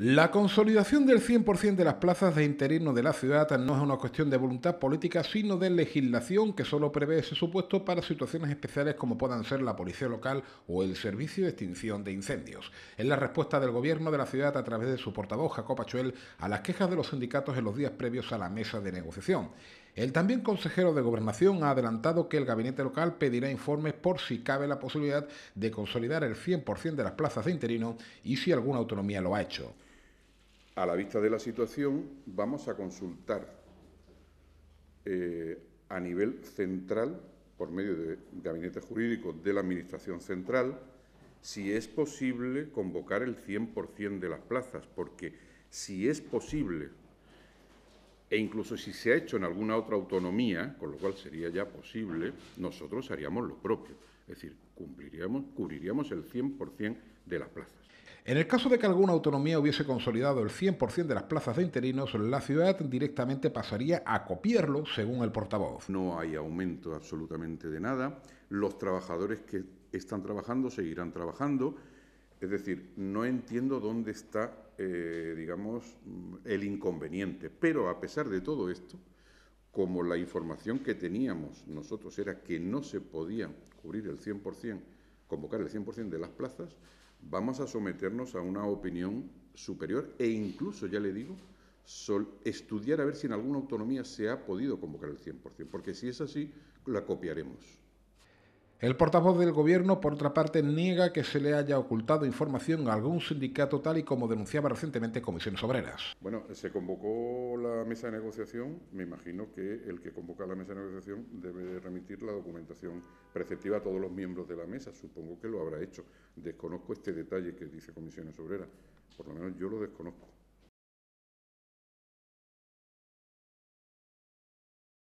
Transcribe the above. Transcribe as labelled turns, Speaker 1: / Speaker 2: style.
Speaker 1: La consolidación del 100% de las plazas de interino de la ciudad no es una cuestión de voluntad política, sino de legislación que solo prevé ese supuesto para situaciones especiales como puedan ser la policía local o el servicio de extinción de incendios. Es la respuesta del gobierno de la ciudad a través de su portavoz Jacob Achuel a las quejas de los sindicatos en los días previos a la mesa de negociación. El también consejero de Gobernación ha adelantado que el gabinete local pedirá informes por si cabe la posibilidad de consolidar el 100% de las plazas de interino y si alguna autonomía lo ha hecho.
Speaker 2: A la vista de la situación, vamos a consultar eh, a nivel central, por medio de gabinete jurídico de la Administración central, si es posible convocar el 100% de las plazas, porque si es posible e incluso si se ha hecho en alguna otra autonomía, con lo cual sería ya posible, nosotros haríamos lo propio. Es decir, cumpliríamos, cubriríamos el 100% de las plazas.
Speaker 1: En el caso de que alguna autonomía hubiese consolidado el 100% de las plazas de interinos, la ciudad directamente pasaría a copiarlo, según el portavoz. No hay aumento absolutamente de nada.
Speaker 2: Los trabajadores que están trabajando seguirán trabajando. Es decir, no entiendo dónde está, eh, digamos, el inconveniente. Pero a pesar de todo esto, como la información que teníamos nosotros era que no se podía cubrir el 100%, convocar el 100% de las plazas, vamos a someternos a una opinión superior e incluso, ya le digo, estudiar a ver si en alguna autonomía se ha podido convocar el 100%, porque si es así, la copiaremos.
Speaker 1: El portavoz del Gobierno, por otra parte, niega que se le haya ocultado información a algún sindicato tal y como denunciaba recientemente Comisiones Obreras.
Speaker 2: Bueno, se convocó la mesa de negociación. Me imagino que el que convoca la mesa de negociación debe remitir la documentación preceptiva a todos los miembros de la mesa. Supongo que lo habrá hecho. Desconozco este detalle que dice Comisiones
Speaker 1: Obreras. Por lo menos yo lo desconozco.